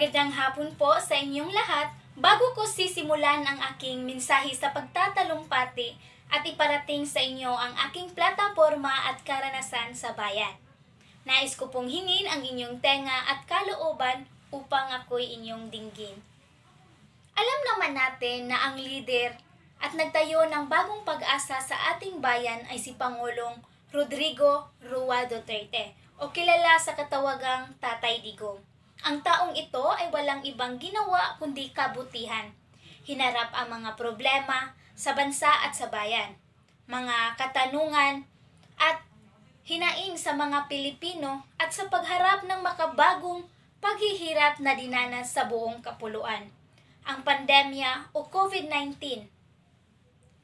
Magandang hapon po sa inyong lahat. Bago ko sisimulan ang aking mensahe sa pagtatalumpati at iparating sa inyo ang aking plataforma at karanasan sa bayan. Nais ko pong hingin ang inyong tenga at kalooban upang ako'y inyong dinggin. Alam naman natin na ang leader at nagtayo ng bagong pag-asa sa ating bayan ay si Pangulong Rodrigo Rua Duterte o kilala sa katawagang Tatay Digong. Ang taong ito ay walang ibang ginawa kundi kabutihan. Hinarap ang mga problema sa bansa at sa bayan, mga katanungan at hinaing sa mga Pilipino at sa pagharap ng makabagong paghihirap na dinanas sa buong kapuluan. Ang pandemya o COVID-19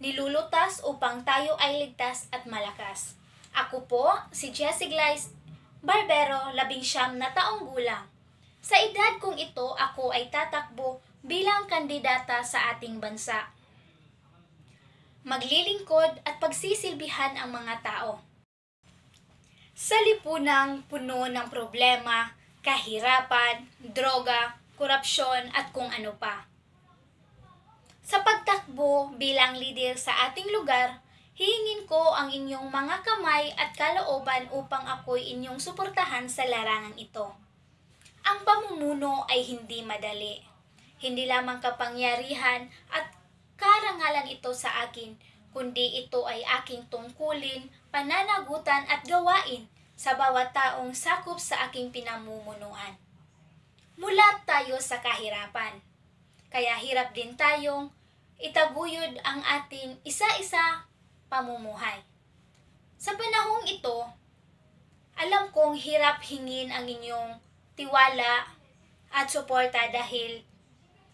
nilulutas upang tayo ay ligtas at malakas. Ako po si Jessie Glice Barbero, labing siyam na taong gulang. Sa edad kong ito, ako ay tatakbo bilang kandidata sa ating bansa. Maglilingkod at pagsisilbihan ang mga tao. Sa lipunang puno ng problema, kahirapan, droga, korupsyon at kung ano pa. Sa pagtakbo bilang lider sa ating lugar, hihingin ko ang inyong mga kamay at kalooban upang ako'y inyong suportahan sa larangan ito. Ang pamumuno ay hindi madali. Hindi lamang kapangyarihan at karangalan ito sa akin, kundi ito ay aking tungkulin, pananagutan at gawain sa bawat taong sakop sa aking pinamumunuan. Mulat tayo sa kahirapan. Kaya hirap din tayong itaguyod ang ating isa-isa pamumuhay. Sa panahong ito, alam kong hirap hingin ang inyong tiwala at suporta dahil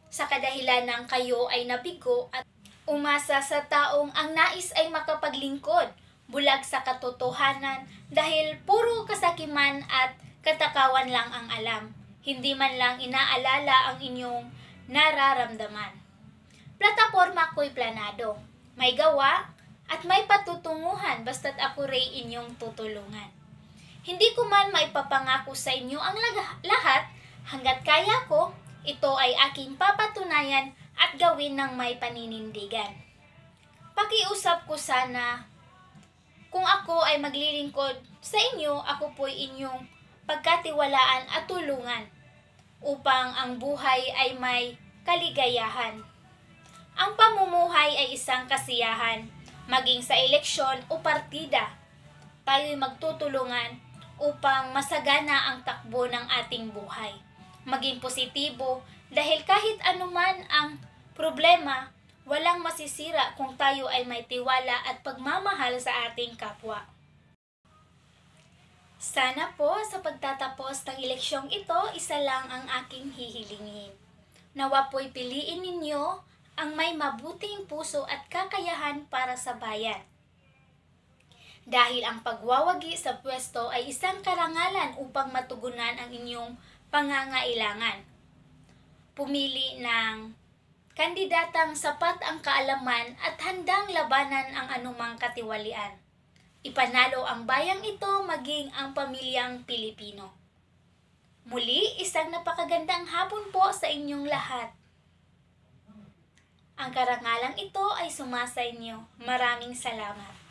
sa kadahilan ng kayo ay nabigo at umasa sa taong ang nais ay makapaglingkod bulag sa katotohanan dahil puro kasakiman at katakawan lang ang alam. Hindi man lang inaalala ang inyong nararamdaman. Plataforma ko'y planado. May gawa at may patutunguhan basta't ako rin inyong tutulungan. Hindi ko man maipapangako sa inyo ang lahat, hanggat kaya ko, ito ay aking papatunayan at gawin ng may paninindigan. Pakiusap ko sana, kung ako ay maglilingkod sa inyo, ako po'y inyong pagkatiwalaan at tulungan upang ang buhay ay may kaligayahan. Ang pamumuhay ay isang kasiyahan, maging sa eleksyon o partida. Tayo'y magtutulungan upang masagana ang takbo ng ating buhay. Maging positibo dahil kahit anuman ang problema, walang masisira kung tayo ay may tiwala at pagmamahal sa ating kapwa. Sana po sa pagtatapos ng eleksyong ito, isa lang ang aking hihilingin. Nawa po'y piliin ninyo ang may mabuting puso at kakayahan para sa bayan dahil ang pagwawagi sa pwesto ay isang karangalan upang matugunan ang inyong pangangailangan. Pumili ng kandidatang sapat ang kaalaman at handang labanan ang anumang katiwalian. Ipanalo ang bayang ito maging ang pamilyang Pilipino. Muli, isang napakagandang hapon po sa inyong lahat. Ang karangalang ito ay sumasa inyo. Maraming salamat.